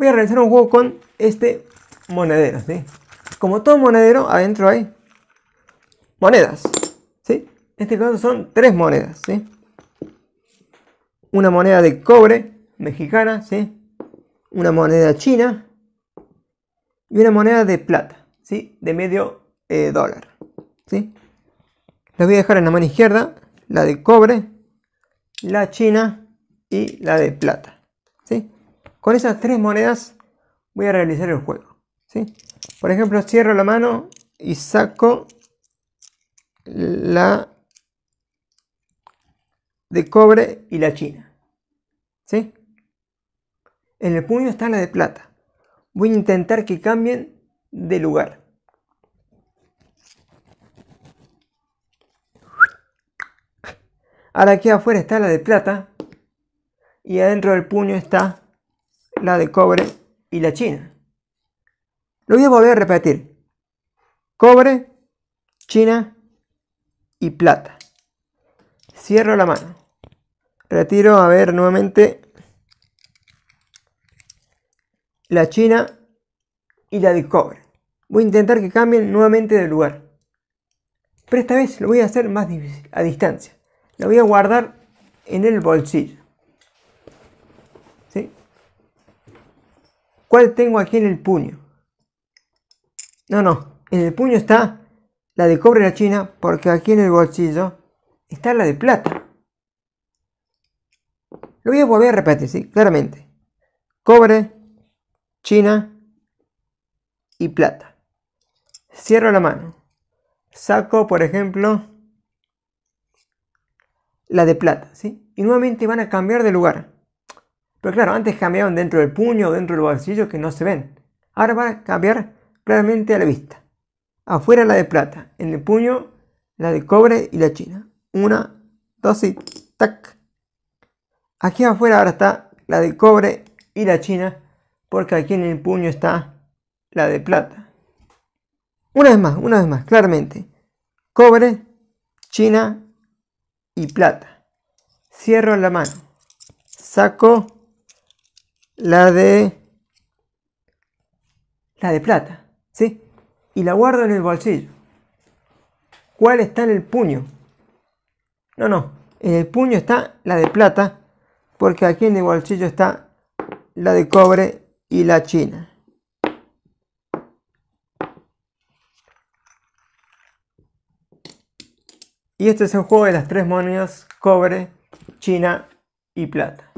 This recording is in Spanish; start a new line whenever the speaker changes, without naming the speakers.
voy a realizar un juego con este monedero, Como todo monedero, adentro hay monedas, ¿sí? En este caso son tres monedas, Una moneda de cobre mexicana, ¿sí? Una moneda china y una moneda de plata, ¿sí? De medio eh, dólar, ¿sí? Las voy a dejar en la mano izquierda, la de cobre, la china y la de plata, ¿sí? Con esas tres monedas voy a realizar el juego. ¿sí? Por ejemplo, cierro la mano y saco la de cobre y la china. ¿sí? En el puño está la de plata. Voy a intentar que cambien de lugar. Ahora aquí afuera está la de plata y adentro del puño está la de cobre y la China. Lo voy a volver a repetir. Cobre, China y plata. Cierro la mano. Retiro, a ver, nuevamente la China y la de cobre. Voy a intentar que cambien nuevamente de lugar. Pero esta vez lo voy a hacer más difícil, a distancia. lo voy a guardar en el bolsillo. ¿Cuál tengo aquí en el puño? No, no. En el puño está la de cobre la china, porque aquí en el bolsillo está la de plata. Lo voy a volver a repetir, ¿sí? Claramente. Cobre, china y plata. Cierro la mano. Saco, por ejemplo, la de plata, ¿sí? Y nuevamente van a cambiar de lugar. Pero claro, antes cambiaban dentro del puño dentro del bolsillo que no se ven. Ahora va a cambiar claramente a la vista. Afuera la de plata, en el puño la de cobre y la china. Una, dos y tac. Aquí afuera ahora está la de cobre y la china, porque aquí en el puño está la de plata. Una vez más, una vez más, claramente. Cobre, china y plata. Cierro la mano. Saco la de la de plata, ¿sí? Y la guardo en el bolsillo. ¿Cuál está en el puño? No, no, en el puño está la de plata, porque aquí en el bolsillo está la de cobre y la china. Y este es el juego de las tres monedas, cobre, china y plata.